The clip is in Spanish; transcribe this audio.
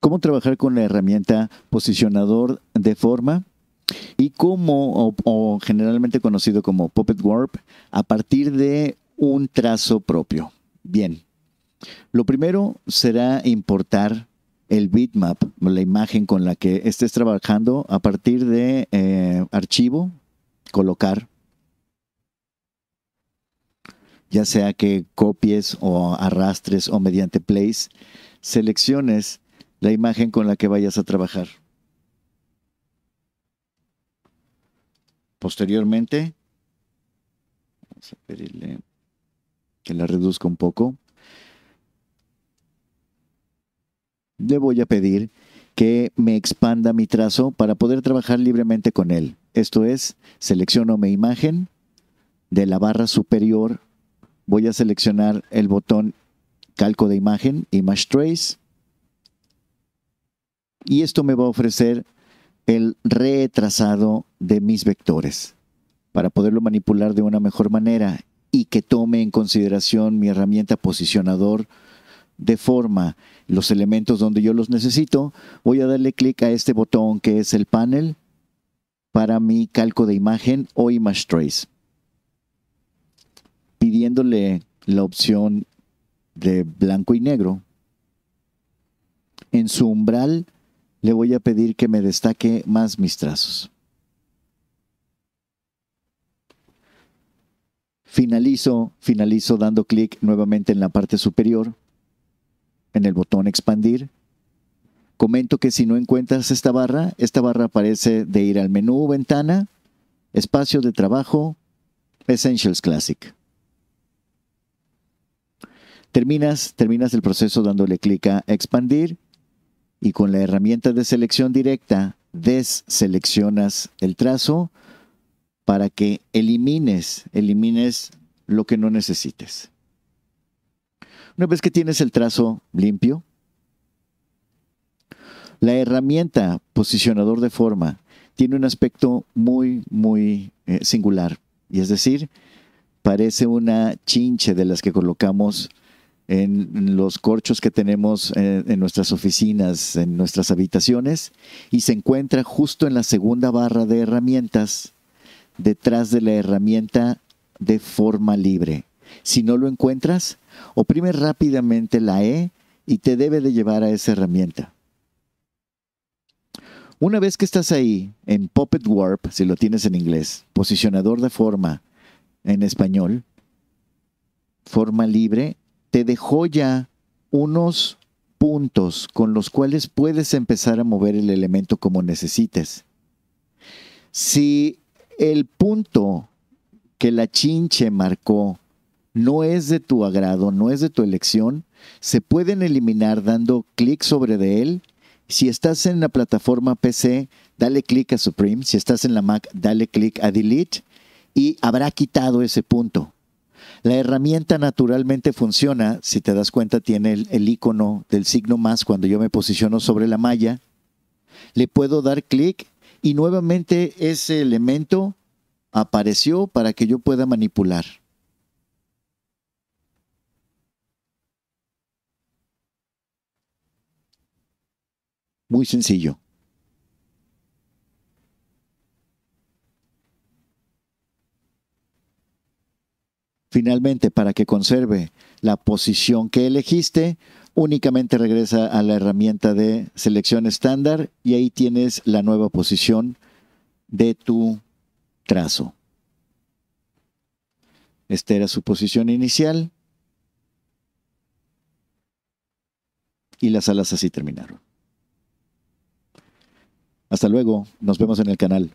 cómo trabajar con la herramienta posicionador de forma y cómo, o, generalmente conocido como Puppet Warp, a partir de un trazo propio. Bien, lo primero será importar el bitmap, la imagen con la que estés trabajando a partir de eh, archivo, colocar, ya sea que copies o arrastres o mediante place, selecciones la imagen con la que vayas a trabajar. Posteriormente, vamos a pedirle que la reduzca un poco. Le voy a pedir que me expanda mi trazo para poder trabajar libremente con él. Esto es, selecciono mi imagen de la barra superior. Voy a seleccionar el botón calco de imagen, Image Trace y esto me va a ofrecer el retrasado de mis vectores para poderlo manipular de una mejor manera y que tome en consideración mi herramienta posicionador de forma los elementos donde yo los necesito, voy a darle clic a este botón que es el panel para mi calco de imagen o image trace, pidiéndole la opción de blanco y negro. En su umbral le voy a pedir que me destaque más mis trazos. Finalizo, finalizo dando clic nuevamente en la parte superior, en el botón expandir. Comento que si no encuentras esta barra, esta barra aparece de ir al menú ventana, espacio de trabajo, Essentials Classic. Terminas, terminas el proceso dándole clic a expandir y con la herramienta de selección directa deseleccionas el trazo para que elimines, elimines lo que no necesites. Una vez que tienes el trazo limpio, la herramienta posicionador de forma tiene un aspecto muy, muy eh, singular. Y es decir, parece una chinche de las que colocamos en los corchos que tenemos eh, en nuestras oficinas, en nuestras habitaciones, y se encuentra justo en la segunda barra de herramientas, detrás de la herramienta de forma libre. Si no lo encuentras, oprime rápidamente la E y te debe de llevar a esa herramienta. Una vez que estás ahí, en Puppet Warp, si lo tienes en inglés, posicionador de forma en español, forma libre, te dejó ya unos puntos con los cuales puedes empezar a mover el elemento como necesites. Si el punto que la chinche marcó no es de tu agrado, no es de tu elección, se pueden eliminar dando clic sobre de él. Si estás en la plataforma PC, dale clic a Supreme. Si estás en la Mac, dale clic a Delete y habrá quitado ese punto. La herramienta naturalmente funciona, si te das cuenta, tiene el, icono del signo más cuando yo me posiciono sobre la malla. Le puedo dar clic y nuevamente ese elemento apareció para que yo pueda manipular. Muy sencillo. Finalmente, para que conserve la posición que elegiste, únicamente regresa a la herramienta de selección estándar y ahí tienes la nueva posición de tu trazo. Esta era su posición inicial. Y las alas así terminaron. Hasta luego, nos vemos en el canal.